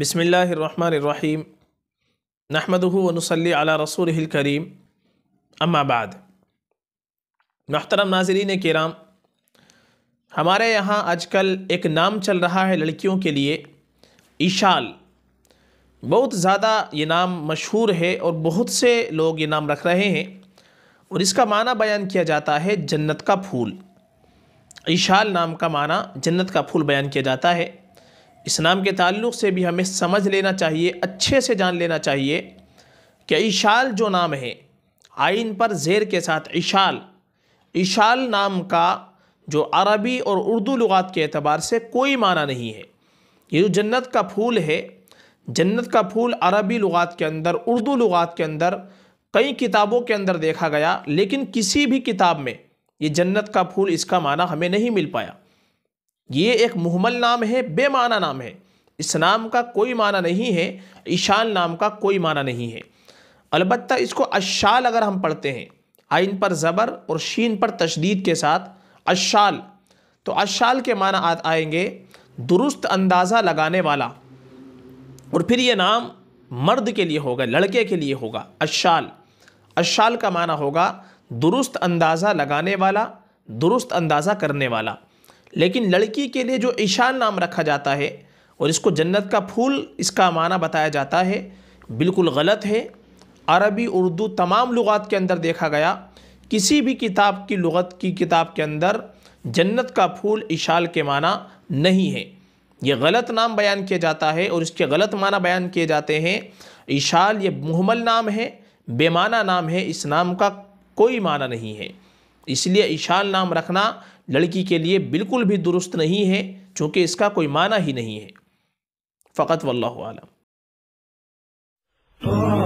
रहीम बसमीम नहमदनसली अला रसूल करीम अम्माबाद महतरम नाजरीन कराम हमारे यहाँ आज कल एक नाम चल रहा है लड़कियों के लिए ईशाल बहुत ज़्यादा ये नाम मशहूर है और बहुत से लोग ये नाम रख रहे हैं और इसका माना बयान किया जाता है जन्नत का फूल ईशाल नाम का माना जन्नत का फूल बयान किया जाता है इस्लाम के ताल्लुक से भी हमें समझ लेना चाहिए अच्छे से जान लेना चाहिए कि इशाल जो नाम है आइन पर ज़ेर के साथ इशाल इशाल नाम का जो अरबी और उर्दू लगात के अतबार से कोई माना नहीं है ये जो जन्नत का फूल है जन्नत का फूल अरबी लगात के अंदर उर्दू लगात के अंदर कई किताबों के अंदर देखा गया लेकिन किसी भी किताब में ये जन्नत का फूल इसका माना हमें नहीं मिल पाया ये एक मुहमल नाम है बेमाना नाम है इस नाम का कोई माना नहीं है ईशान नाम का कोई माना नहीं है अलबत् इसको अशाल अगर हम पढ़ते हैं आइन पर ज़बर और शीन पर तशदीद के साथ अशाल तो अशाल के माना आ, आएंगे दुरुस्त अंदाज़ा लगाने वाला और फिर ये नाम मर्द के लिए होगा लड़के के लिए होगा अशाल अशाल का माना होगा दुरुस्त अंदाज़ा लगाने वाला दुरुस्त अंदाज़ा करने वाला लेकिन लड़की के लिए जो ईशान नाम रखा जाता है और इसको जन्नत का फूल इसका माना बताया जाता है बिल्कुल गलत है अरबी उर्दू तमाम लुगात के अंदर देखा गया किसी भी किताब की लगत की किताब के अंदर जन्नत का फूल इशाल के माना नहीं है ये गलत नाम बयान किया जाता है और इसके गलत माना बयान किए जाते हैं इशाल ये मुहमल नाम है बेमाना नाम है इस नाम का कोई माना नहीं है इसलिए ईशान नाम रखना लड़की के लिए बिल्कुल भी दुरुस्त नहीं है चूँकि इसका कोई माना ही नहीं है फ़कत oh